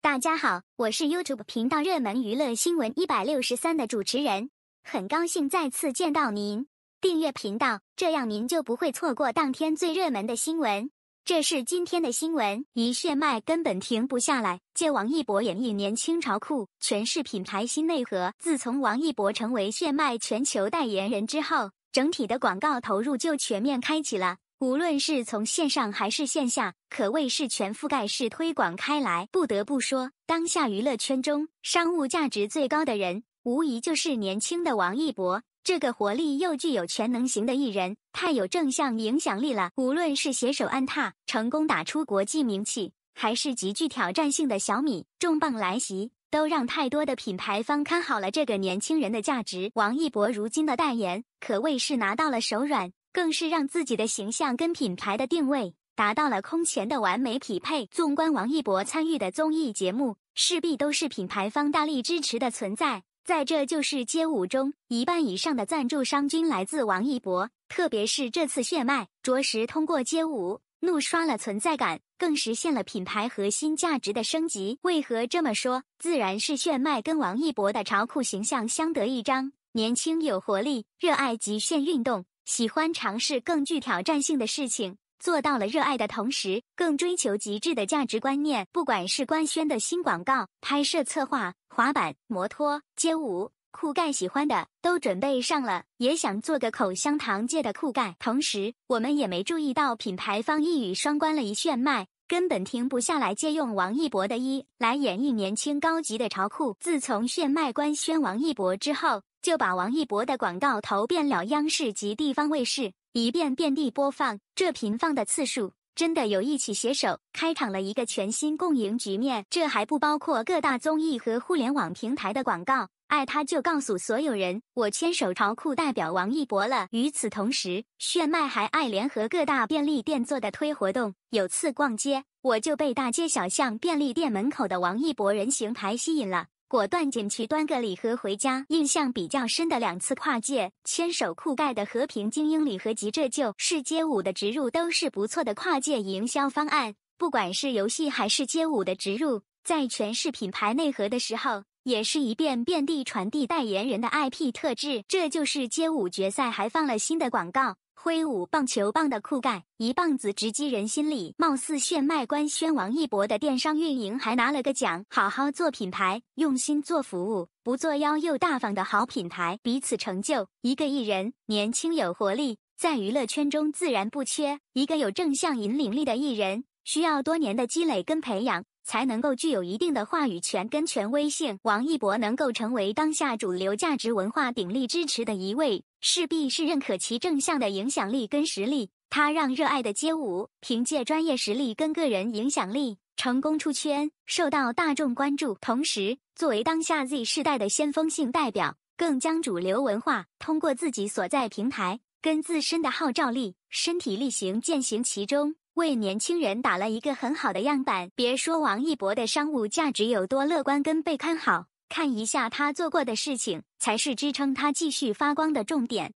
大家好，我是 YouTube 频道热门娱乐新闻一百六十三的主持人，很高兴再次见到您。订阅频道，这样您就不会错过当天最热门的新闻。这是今天的新闻：一血脉根本停不下来，借王一博演绎年轻潮酷，诠释品牌新内核。自从王一博成为血脉全球代言人之后，整体的广告投入就全面开启了。无论是从线上还是线下，可谓是全覆盖式推广开来。不得不说，当下娱乐圈中，商务价值最高的人，无疑就是年轻的王一博。这个活力又具有全能型的艺人，太有正向影响力了。无论是携手安踏成功打出国际名气，还是极具挑战性的小米重磅来袭，都让太多的品牌方看好了这个年轻人的价值。王一博如今的代言，可谓是拿到了手软。更是让自己的形象跟品牌的定位达到了空前的完美匹配。纵观王一博参与的综艺节目，势必都是品牌方大力支持的存在。在这就是街舞中，一半以上的赞助商均来自王一博，特别是这次炫迈，着实通过街舞怒刷了存在感，更实现了品牌核心价值的升级。为何这么说？自然是炫迈跟王一博的潮酷形象相得益彰，年轻有活力，热爱极限运动。喜欢尝试更具挑战性的事情，做到了热爱的同时，更追求极致的价值观念。不管是官宣的新广告拍摄、策划、滑板、摩托、街舞，酷盖喜欢的都准备上了，也想做个口香糖界的酷盖。同时，我们也没注意到品牌方一语双关了一炫迈，根本停不下来。借用王一博的一来演绎年轻、高级的潮酷。自从炫迈官宣王一博之后。就把王一博的广告投遍了央视及地方卫视，一遍遍地播放。这频放的次数，真的有一起携手开创了一个全新共赢局面。这还不包括各大综艺和互联网平台的广告。爱他，就告诉所有人，我牵手潮酷代表王一博了。与此同时，炫迈还爱联合各大便利店做的推活动。有次逛街，我就被大街小巷便利店门口的王一博人形牌吸引了。果断捡起，端个礼盒回家。印象比较深的两次跨界，牵手酷盖的《和平精英》礼盒及这就是街舞的植入，都是不错的跨界营销方案。不管是游戏还是街舞的植入，在诠释品牌内核的时候，也是一遍遍地传递代言人的 IP 特质。这就是街舞决赛还放了新的广告。挥舞棒球棒的酷盖，一棒子直击人心里。貌似炫卖官宣王一博的电商运营还拿了个奖，好好做品牌，用心做服务，不作妖又大方的好品牌，彼此成就。一个艺人年轻有活力，在娱乐圈中自然不缺。一个有正向引领力的艺人，需要多年的积累跟培养。才能够具有一定的话语权跟权威性。王一博能够成为当下主流价值文化鼎力支持的一位，势必是认可其正向的影响力跟实力。他让热爱的街舞凭借专业实力跟个人影响力成功出圈，受到大众关注。同时，作为当下 Z 世代的先锋性代表，更将主流文化通过自己所在平台跟自身的号召力身体力行践行其中。为年轻人打了一个很好的样板。别说王一博的商务价值有多乐观跟被看好，看一下他做过的事情，才是支撑他继续发光的重点。